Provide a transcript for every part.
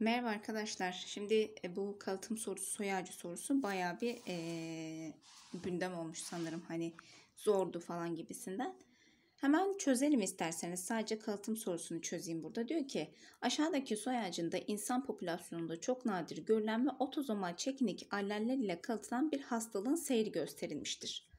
Merhaba arkadaşlar. Şimdi e, bu kalıtım sorusu, soy ağacı sorusu baya bir e, gündem olmuş sanırım. Hani zordu falan gibisinden. Hemen çözelim isterseniz. Sadece kalıtım sorusunu çözeyim burada. Diyor ki aşağıdaki soy ağacında insan popülasyonunda çok nadir görülen ve otozomal çekinik alleller ile kalıtılan bir hastalığın seyri gösterilmiştir.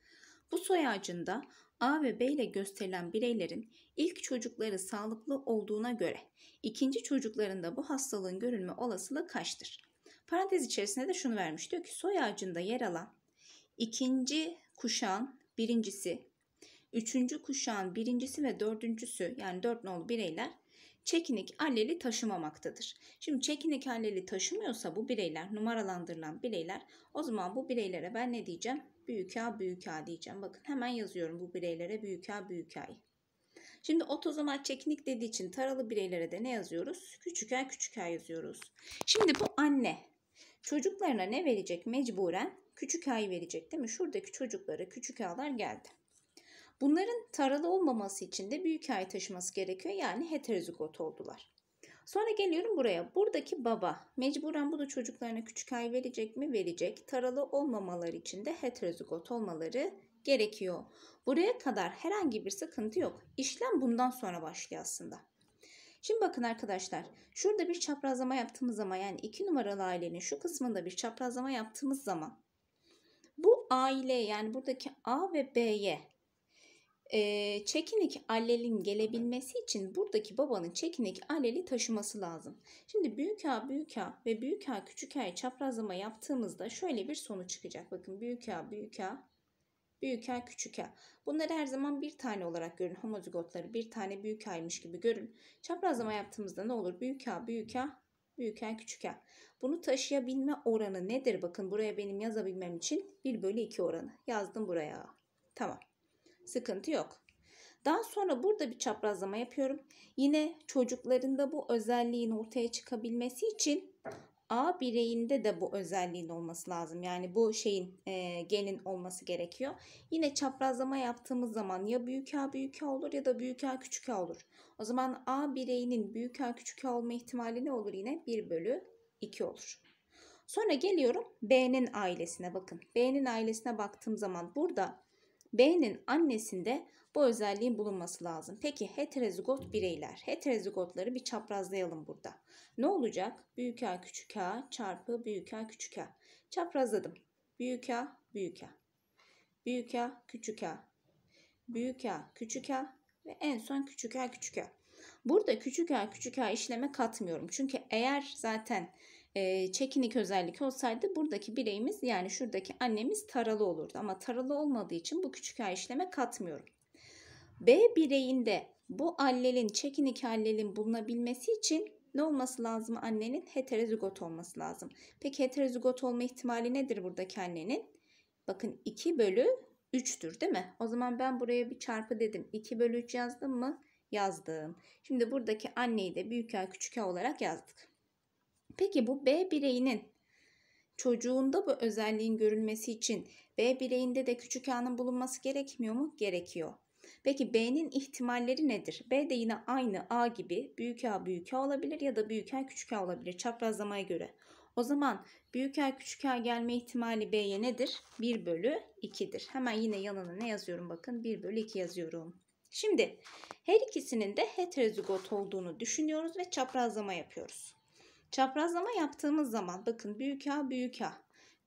Bu soy ağacında A ve B ile gösterilen bireylerin ilk çocukları sağlıklı olduğuna göre ikinci çocuklarında bu hastalığın görülme olasılığı kaçtır? Parantez içerisinde de şunu vermiş diyor ki soy ağacında yer alan ikinci kuşağın birincisi, üçüncü kuşağın birincisi ve dördüncüsü yani dört nolu bireyler çekinik alleli taşımamaktadır. Şimdi çekinik alleli taşımıyorsa bu bireyler numaralandırılan bireyler o zaman bu bireylere ben ne diyeceğim? Büyük A büyük A diyeceğim. Bakın hemen yazıyorum bu bireylere büyük A büyük A'yı. Şimdi otozomat çekinik dediği için taralı bireylere de ne yazıyoruz? Küçük A küçük A yazıyoruz. Şimdi bu anne çocuklarına ne verecek mecburen? Küçük A'yı verecek değil mi? Şuradaki çocuklara küçük A'lar geldi. Bunların taralı olmaması için de büyük ay taşıması gerekiyor. Yani heterozigot oldular. Sonra geliyorum buraya. Buradaki baba mecburen bu da çocuklarına küçük ay verecek mi? Verecek. Taralı olmamaları için de heterozigot olmaları gerekiyor. Buraya kadar herhangi bir sıkıntı yok. İşlem bundan sonra başlıyor aslında. Şimdi bakın arkadaşlar şurada bir çaprazlama yaptığımız zaman yani 2 numaralı ailenin şu kısmında bir çaprazlama yaptığımız zaman bu aile yani buradaki A ve B'ye çekinik allelin gelebilmesi için buradaki babanın çekinik alleli taşıması lazım. Şimdi büyük A büyük A ve büyük A küçük A'yı çaprazlama yaptığımızda şöyle bir sonuç çıkacak. Bakın büyük A büyük A büyük A küçük A. Bunları her zaman bir tane olarak görün. Homozigotları bir tane büyük A'ymış gibi görün. Çaprazlama yaptığımızda ne olur? Büyük A büyük A büyük A küçük A. Bunu taşıyabilme oranı nedir? Bakın buraya benim yazabilmem için 1 bölü 2 oranı. Yazdım buraya Tamam. Sıkıntı yok. Daha sonra burada bir çaprazlama yapıyorum. Yine çocuklarında bu özelliğin ortaya çıkabilmesi için A bireyinde de bu özelliğin olması lazım. Yani bu şeyin e, genin olması gerekiyor. Yine çaprazlama yaptığımız zaman ya büyük A büyük A olur ya da büyük A küçük A olur. O zaman A bireyinin büyük A küçük A olma ihtimali ne olur yine? 1 bölü 2 olur. Sonra geliyorum B'nin ailesine bakın. B'nin ailesine baktığım zaman burada B'nin annesinde bu özelliğin bulunması lazım. Peki heterozigot bireyler. Heterozigotları bir çaprazlayalım burada. Ne olacak? Büyük A küçük A çarpı büyük A küçük A. Çaprazladım. Büyük A büyük A. Büyük A küçük A. Büyük A küçük A ve en son küçük A küçük A. Burada küçük A küçük A işleme katmıyorum. Çünkü eğer zaten çekinik özellik olsaydı buradaki bireyimiz yani şuradaki annemiz taralı olurdu. Ama taralı olmadığı için bu küçük a işleme katmıyorum. B bireyinde bu allelin, çekinik allelin bulunabilmesi için ne olması lazım annenin? Heterozigot olması lazım. Peki heterozigot olma ihtimali nedir buradaki annenin? Bakın 2 bölü 3'tür değil mi? O zaman ben buraya bir çarpı dedim. 2 bölü 3 yazdım mı? Yazdım. Şimdi buradaki anneyi de büyük A küçük A olarak yazdık. Peki bu B bireyinin çocuğunda bu özelliğin görülmesi için B bireyinde de küçük A'nın bulunması gerekmiyor mu? Gerekiyor. Peki B'nin ihtimalleri nedir? B de yine aynı A gibi büyük A büyük A olabilir ya da büyük A küçük A olabilir çaprazlamaya göre. O zaman büyük A küçük A gelme ihtimali B'ye nedir? 1 bölü 2'dir. Hemen yine yanına ne yazıyorum bakın 1 bölü 2 yazıyorum. Şimdi her ikisinin de heterozigot olduğunu düşünüyoruz ve çaprazlama yapıyoruz. Çaprazlama yaptığımız zaman bakın büyük A büyük A,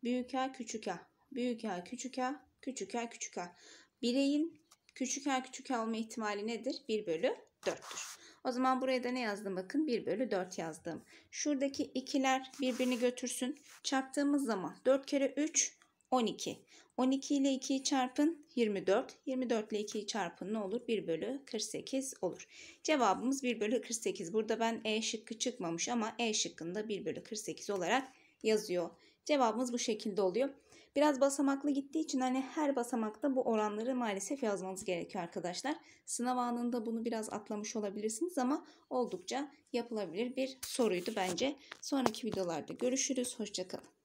büyük A küçük A, büyük A küçük A, küçük A küçük A. Bireyin küçük A küçük A olma ihtimali nedir? 1 bölü 4'tür. O zaman buraya da ne yazdım bakın 1 bölü 4 yazdım. Şuradaki ikiler birbirini götürsün. Çarptığımız zaman 4 kere 3 12. 12 ile 2'yi çarpın 24. 24 ile 2'yi çarpın ne olur? 1 bölü 48 olur. Cevabımız 1 bölü 48. Burada ben E şıkkı çıkmamış ama E şıkkında 1 bölü 48 olarak yazıyor. Cevabımız bu şekilde oluyor. Biraz basamaklı gittiği için hani her basamakta bu oranları maalesef yazmanız gerekiyor arkadaşlar. Sınav anında bunu biraz atlamış olabilirsiniz ama oldukça yapılabilir bir soruydu bence. Sonraki videolarda görüşürüz. Hoşçakalın.